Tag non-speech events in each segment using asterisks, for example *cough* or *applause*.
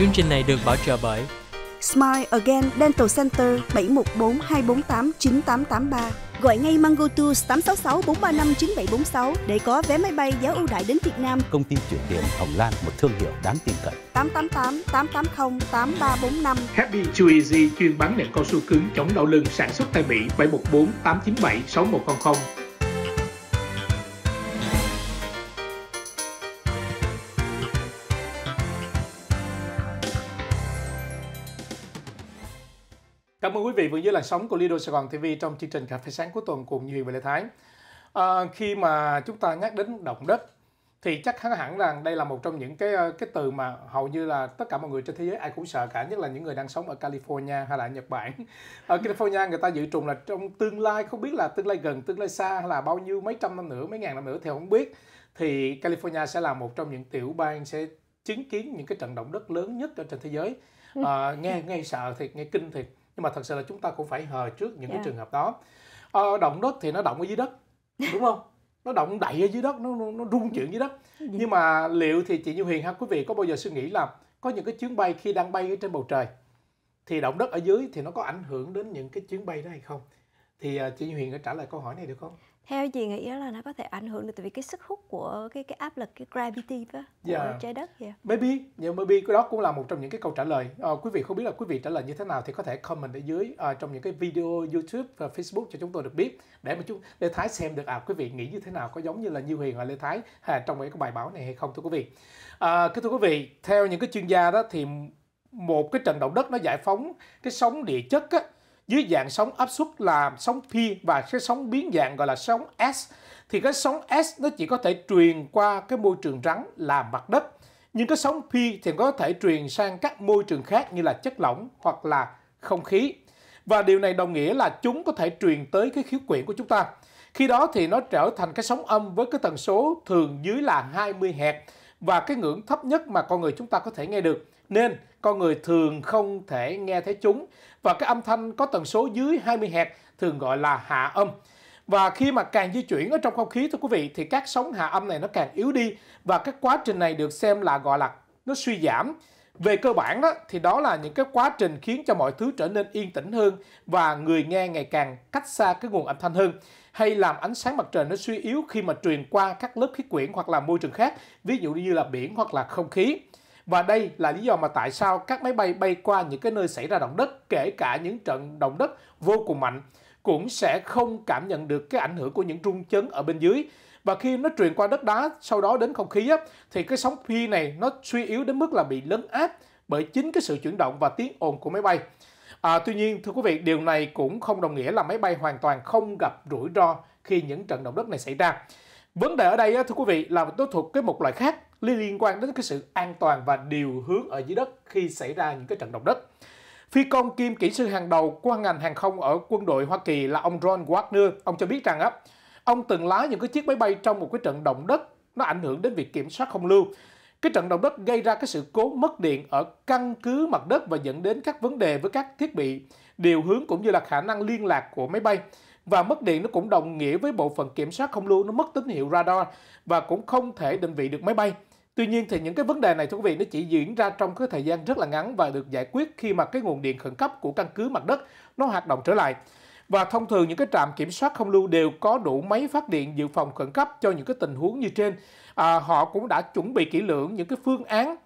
Chương trình này được bảo trợ bởi Smile Again Dental Center 714 248 9883. Gọi ngay Mango Tours 866 435 9746 để có vé máy bay giá ưu đãi đến Việt Nam. Công ty chuyển tiền Hồng Lan một thương hiệu đáng tin cậy. 888 880 8345. Happy Chew Easy chuyên bán nệm cao su cứng chống đau lưng sản xuất tại Mỹ 714 897 6100. Cảm ơn quý vị vẫn dưới làn sóng của Lido Sài Gòn TV trong chương trình Cà phê sáng của tuần cùng Huyền và Lê Thái. À, khi mà chúng ta nhắc đến động đất thì chắc hắn hẳn rằng đây là một trong những cái ờ, cái từ mà hầu như là tất cả mọi người trên thế giới ai cũng sợ cả nhất là những người đang sống ở California hay là Nhật Bản ở California người ta dự trùng là trong tương lai không biết là tương lai gần tương lai xa hay là bao nhiêu mấy trăm năm nữa mấy ngàn năm nữa thì không biết thì California sẽ là một trong những tiểu bang sẽ chứng kiến những cái trận động đất lớn nhất ở trên thế giới à, nghe nghe sợ thiệt nghe kinh thiệt nhưng mà thật sự là chúng ta cũng phải hờ trước những yeah. cái dạ. trường hợp đó ờ, động đất thì nó động ở dưới đất đúng không nó động đậy ở dưới đất nó nó rung chuyển dưới đất dạ. nhưng mà liệu thì chị như huyền ha quý vị có bao giờ suy nghĩ là có những cái chuyến bay khi đang bay ở trên bầu trời thì động đất ở dưới thì nó có ảnh hưởng đến những cái chuyến bay đó hay không thì ờ, chị như huyền có trả lời câu hỏi này được không theo chị nghĩ là nó có thể ảnh hưởng được tại vì cái sức hút của cái cái áp lực cái gravity đó, của yeah. Dạ. trái đất vậy maybe nhưng dạ, maybe cái đó cũng là một trong những cái câu trả lời à, quý vị không biết là quý vị trả lời như thế nào thì có thể comment ở dưới à, trong những cái video youtube và facebook cho chúng tôi được biết để mà chúng lê thái xem được à quý vị nghĩ như thế nào có giống như là như huyền và lê thái à, trong cái bài báo này hay không thưa quý vị à, kính thưa quý vị theo những cái chuyên gia đó thì một cái trận động đất nó giải phóng cái sóng địa chất á, dưới dạng sóng áp suất là sóng pi và cái sóng biến dạng gọi là sóng S. Thì cái sóng S nó chỉ có thể truyền qua cái môi trường rắn là mặt đất. Nhưng cái sóng pi thì có thể truyền sang các môi trường khác như là chất lỏng hoặc là không khí. Và điều này đồng nghĩa là chúng có thể truyền tới cái khiếu quyển của chúng ta. Khi đó thì nó trở thành cái sóng âm với cái tần số thường dưới là 20 Hz và cái ngưỡng thấp nhất mà con người chúng ta có thể nghe được nên con người thường không thể nghe thấy chúng và cái âm thanh có tần số dưới 20 Hz thường gọi là hạ âm. Và khi mà càng di chuyển ở trong không khí thưa quý vị thì các sóng hạ âm này nó càng yếu đi và cái quá trình này được xem là gọi là nó suy giảm. Về cơ bản đó thì đó là những cái quá trình khiến cho mọi thứ trở nên yên tĩnh hơn và người nghe ngày càng cách xa cái nguồn âm thanh hơn hay làm ánh sáng mặt trời nó suy yếu khi mà truyền qua các lớp khí quyển hoặc là môi trường khác, ví dụ như là biển hoặc là không khí. Và đây là lý do mà tại sao các máy bay bay qua những cái nơi xảy ra động đất, kể cả những trận động đất vô cùng mạnh cũng sẽ không cảm nhận được cái ảnh hưởng của những rung chấn ở bên dưới và khi nó truyền qua đất đá sau đó đến không khí á, thì cái sóng P này nó suy yếu đến mức là bị lấn áp bởi chính cái sự chuyển động và tiếng ồn của máy bay. À, tuy nhiên thưa quý vị điều này cũng không đồng nghĩa là máy bay hoàn toàn không gặp rủi ro khi những trận động đất này xảy ra. Vấn đề ở đây á, thưa quý vị là nó thuộc cái một loại khác liên quan đến cái sự an toàn và điều hướng ở dưới đất khi xảy ra những cái trận động đất. Phi công kiêm kỹ sư hàng đầu của ngành hàng không ở quân đội Hoa Kỳ là ông Ron Wagner. Ông cho biết rằng ông từng lái những cái chiếc máy bay trong một cái trận động đất nó ảnh hưởng đến việc kiểm soát không lưu. Cái trận động đất gây ra cái sự cố mất điện ở căn cứ mặt đất và dẫn đến các vấn đề với các thiết bị điều hướng cũng như là khả năng liên lạc của máy bay. Và mất điện nó cũng đồng nghĩa với bộ phận kiểm soát không lưu nó mất tín hiệu radar và cũng không thể định vị được máy bay. Tuy nhiên thì những cái vấn đề này thưa quý vị nó chỉ diễn ra trong cái thời gian rất là ngắn và được giải quyết khi mà cái nguồn điện khẩn cấp của căn cứ mặt đất nó hoạt động trở lại. Và thông thường những cái trạm kiểm soát không lưu đều có đủ máy phát điện dự phòng khẩn cấp cho những cái tình huống như trên. À, họ cũng đã chuẩn bị kỹ lưỡng những cái phương án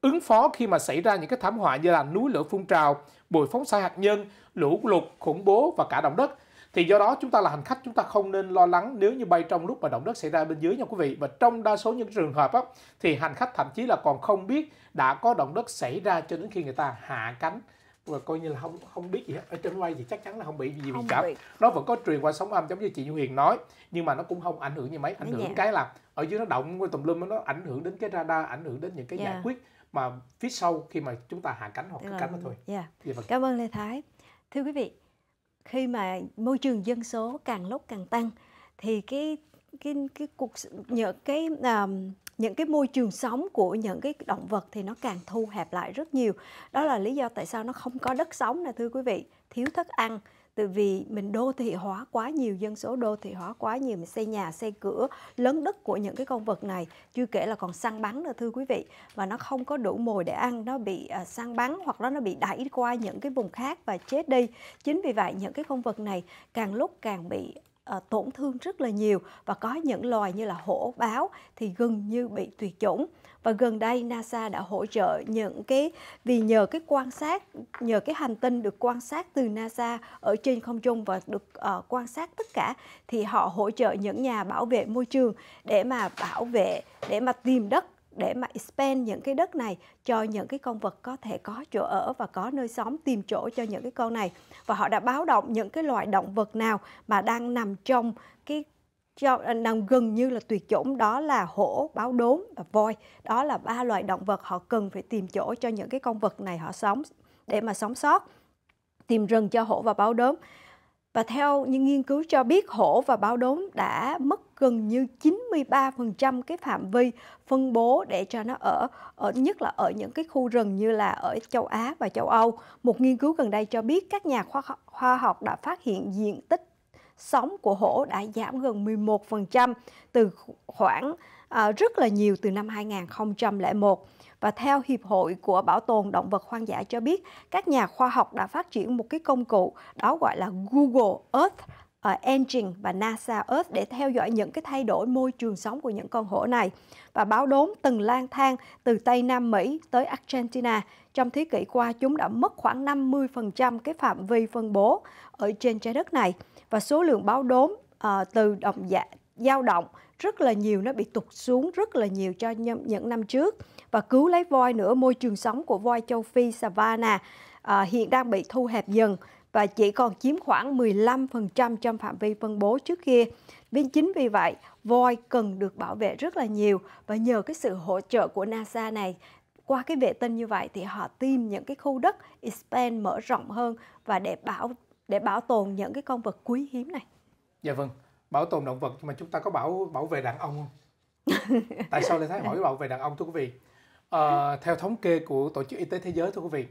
ứng phó khi mà xảy ra những cái thảm họa như là núi lửa phun trào, bồi phóng xạ hạt nhân, lũ lụt, khủng bố và cả động đất thì do đó chúng ta là hành khách chúng ta không nên lo lắng nếu như bay trong lúc mà động đất xảy ra bên dưới nha quý vị và trong đa số những trường hợp á, thì hành khách thậm chí là còn không biết đã có động đất xảy ra cho đến khi người ta hạ cánh và coi như là không không biết gì hết ở trên quay thì chắc chắn là không bị gì bị chậm nó vẫn có truyền qua sóng âm giống như chị Như Huyền nói nhưng mà nó cũng không ảnh hưởng như mấy ảnh hưởng cái là ở dưới nó động với tùm lum nó ảnh hưởng đến cái radar ảnh hưởng đến những cái yeah. Dạ. giải quyết mà phía sau khi mà chúng ta hạ cánh hoặc cất vâng. cánh đó thôi yeah. Dạ. Dạ vâng. cảm ơn Lê Thái thưa quý vị khi mà môi trường dân số càng lúc càng tăng thì cái cái cái cuộc những cái um, những cái môi trường sống của những cái động vật thì nó càng thu hẹp lại rất nhiều đó là lý do tại sao nó không có đất sống nè thưa quý vị thiếu thức ăn từ vì mình đô thị hóa quá nhiều dân số đô thị hóa quá nhiều mình xây nhà xây cửa lớn đất của những cái con vật này chưa kể là còn săn bắn nữa thưa quý vị và nó không có đủ mồi để ăn nó bị uh, săn bắn hoặc là nó bị đẩy qua những cái vùng khác và chết đi chính vì vậy những cái con vật này càng lúc càng bị Ờ, tổn thương rất là nhiều và có những loài như là hổ báo thì gần như bị tuyệt chủng và gần đây NASA đã hỗ trợ những cái vì nhờ cái quan sát nhờ cái hành tinh được quan sát từ NASA ở trên không trung và được uh, quan sát tất cả thì họ hỗ trợ những nhà bảo vệ môi trường để mà bảo vệ để mà tìm đất để mà expand những cái đất này cho những cái con vật có thể có chỗ ở và có nơi sống tìm chỗ cho những cái con này và họ đã báo động những cái loại động vật nào mà đang nằm trong cái cho, à, nằm gần như là tuyệt chủng đó là hổ, báo đốm và voi. Đó là ba loại động vật họ cần phải tìm chỗ cho những cái con vật này họ sống để mà sống sót. Tìm rừng cho hổ và báo đốm. Và theo những nghiên cứu cho biết hổ và báo đốm đã mất gần như 93% cái phạm vi phân bố để cho nó ở ở nhất là ở những cái khu rừng như là ở châu Á và châu Âu. Một nghiên cứu gần đây cho biết các nhà khoa, khoa học đã phát hiện diện tích sống của hổ đã giảm gần 11% từ khoảng à, rất là nhiều từ năm 2001. Và theo Hiệp hội của Bảo tồn Động vật hoang dã cho biết, các nhà khoa học đã phát triển một cái công cụ đó gọi là Google Earth uh, Engine và NASA Earth để theo dõi những cái thay đổi môi trường sống của những con hổ này và báo đốm từng lang thang từ Tây Nam Mỹ tới Argentina. Trong thế kỷ qua, chúng đã mất khoảng 50% cái phạm vi phân bố ở trên trái đất này và số lượng báo đốm uh, ờ, từ động dạ dao động rất là nhiều nó bị tụt xuống rất là nhiều cho những năm trước và cứu lấy voi nữa môi trường sống của voi châu Phi savanna à, ờ, hiện đang bị thu hẹp dần và chỉ còn chiếm khoảng 15% trong phạm vi phân bố trước kia. Vì chính vì vậy, voi cần được bảo vệ rất là nhiều và nhờ cái sự hỗ trợ của NASA này qua cái vệ tinh như vậy thì họ tìm những cái khu đất expand mở rộng hơn và để bảo để bảo tồn những cái con vật quý hiếm này. Dạ vâng, bảo tồn động vật mà chúng ta có bảo bảo vệ đàn ông không? Tại sao lại thấy hỏi bảo vệ đàn ông thưa quý vị? À, theo thống kê của Tổ chức Y tế Thế giới thưa quý vị,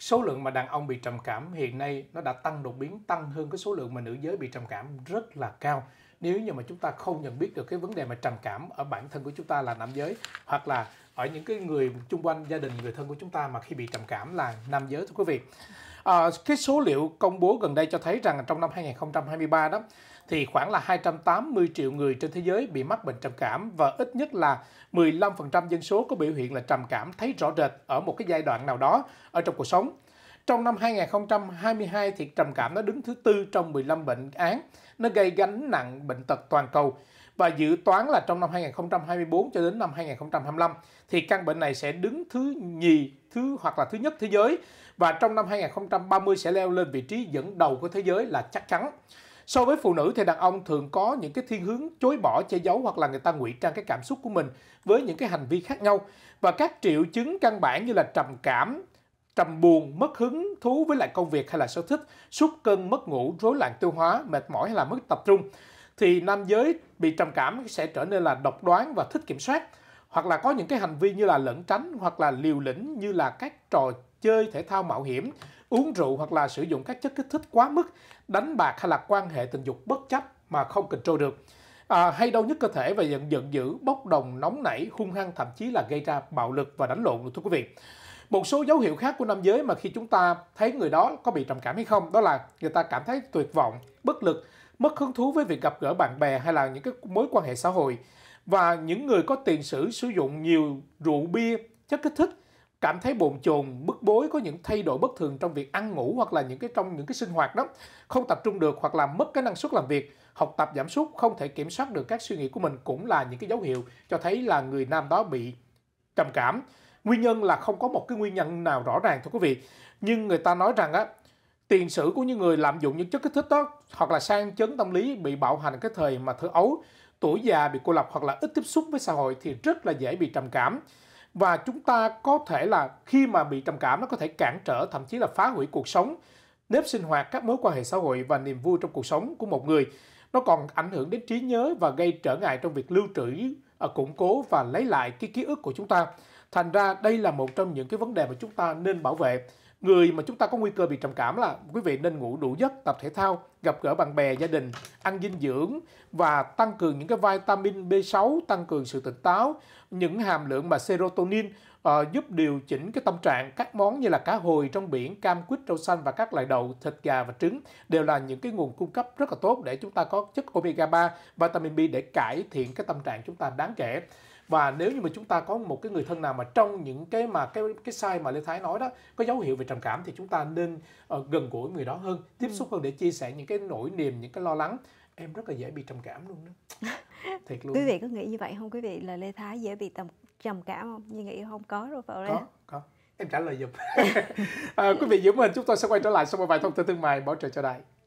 số lượng mà đàn ông bị trầm cảm hiện nay nó đã tăng đột biến tăng hơn cái số lượng mà nữ giới bị trầm cảm rất là cao nếu như mà chúng ta không nhận biết được cái vấn đề mà trầm cảm ở bản thân của chúng ta là nam giới hoặc là ở những cái người chung quanh gia đình người thân của chúng ta mà khi bị trầm cảm là nam giới thưa quý vị à, cái số liệu công bố gần đây cho thấy rằng trong năm 2023 đó thì khoảng là 280 triệu người trên thế giới bị mắc bệnh trầm cảm và ít nhất là 15% dân số có biểu hiện là trầm cảm thấy rõ rệt ở một cái giai đoạn nào đó ở trong cuộc sống. Trong năm 2022 thì trầm cảm nó đứng thứ tư trong 15 bệnh án, nó gây gánh nặng bệnh tật toàn cầu và dự toán là trong năm 2024 cho đến năm 2025 thì căn bệnh này sẽ đứng thứ nhì thứ hoặc là thứ nhất thế giới và trong năm 2030 sẽ leo lên vị trí dẫn đầu của thế giới là chắc chắn. So với phụ nữ thì đàn ông thường có những cái thiên hướng chối bỏ che giấu hoặc là người ta ngụy trang cái cảm xúc của mình với những cái hành vi khác nhau và các triệu chứng căn bản như là trầm cảm, trầm buồn, mất hứng thú với lại công việc hay là sở thích, sút cân, mất ngủ, rối loạn tiêu hóa, mệt mỏi hay là mất tập trung thì nam giới bị trầm cảm sẽ trở nên là độc đoán và thích kiểm soát hoặc là có những cái hành vi như là lẩn tránh hoặc là liều lĩnh như là các trò chơi thể thao mạo hiểm uống rượu hoặc là sử dụng các chất kích thích quá mức đánh bạc hay là quan hệ tình dục bất chấp mà không control được à, hay đau nhức cơ thể và giận giận dữ bốc đồng nóng nảy hung hăng thậm chí là gây ra bạo lực và đánh lộn thưa quý vị một số dấu hiệu khác của nam giới mà khi chúng ta thấy người đó có bị trầm cảm hay không đó là người ta cảm thấy tuyệt vọng bất lực mất hứng thú với việc gặp gỡ bạn bè hay là những cái mối quan hệ xã hội. Và những người có tiền sử sử dụng nhiều rượu bia, chất kích thích, cảm thấy bồn chồn, bức bối có những thay đổi bất thường trong việc ăn ngủ hoặc là những cái trong những cái sinh hoạt đó, không tập trung được hoặc là mất cái năng suất làm việc, học tập giảm sút, không thể kiểm soát được các suy nghĩ của mình cũng là những cái dấu hiệu cho thấy là người nam đó bị trầm cảm. Nguyên nhân là không có một cái nguyên nhân nào rõ ràng thưa quý vị. Nhưng người ta nói rằng á tiền sử của những người lạm dụng những chất kích thích đó hoặc là sang chấn tâm lý bị bạo hành cái thời mà thơ ấu tuổi già bị cô lập hoặc là ít tiếp xúc với xã hội thì rất là dễ bị trầm cảm và chúng ta có thể là khi mà bị trầm cảm nó có thể cản trở thậm chí là phá hủy cuộc sống nếp sinh hoạt các mối quan hệ xã hội và niềm vui trong cuộc sống của một người nó còn ảnh hưởng đến trí nhớ và gây trở ngại trong việc lưu trữ à, củng cố và lấy lại cái ký ức của chúng ta thành ra đây là một trong những cái vấn đề mà chúng ta nên bảo vệ người mà chúng ta có nguy cơ bị trầm cảm là quý vị nên ngủ đủ giấc tập thể thao gặp gỡ bạn bè gia đình ăn dinh dưỡng và tăng cường những cái vitamin B6 tăng cường sự tỉnh táo những hàm lượng mà serotonin uh, giúp điều chỉnh cái tâm trạng các món như là cá hồi trong biển cam quýt rau xanh và các loại đậu thịt gà và trứng đều là những cái nguồn cung cấp rất là tốt để chúng ta có chất omega 3 vitamin B để cải thiện cái tâm trạng chúng ta đáng kể và nếu như mà chúng ta có một cái người thân nào mà trong những cái mà cái cái sai mà Lê Thái nói đó có dấu hiệu về trầm cảm thì chúng ta nên uh, gần gũi người đó hơn tiếp ừ. xúc hơn để chia sẻ những cái nỗi niềm những cái lo lắng em rất là dễ bị trầm cảm luôn đó *laughs* thiệt luôn quý vị có nghĩ như vậy không quý vị là Lê Thái dễ bị trầm trầm cảm không như nghĩ không có đâu phải có có em trả lời giùm *laughs* à, quý vị giữ mình chúng tôi sẽ quay trở lại sau một vài thông tin thương mại bảo trợ cho đại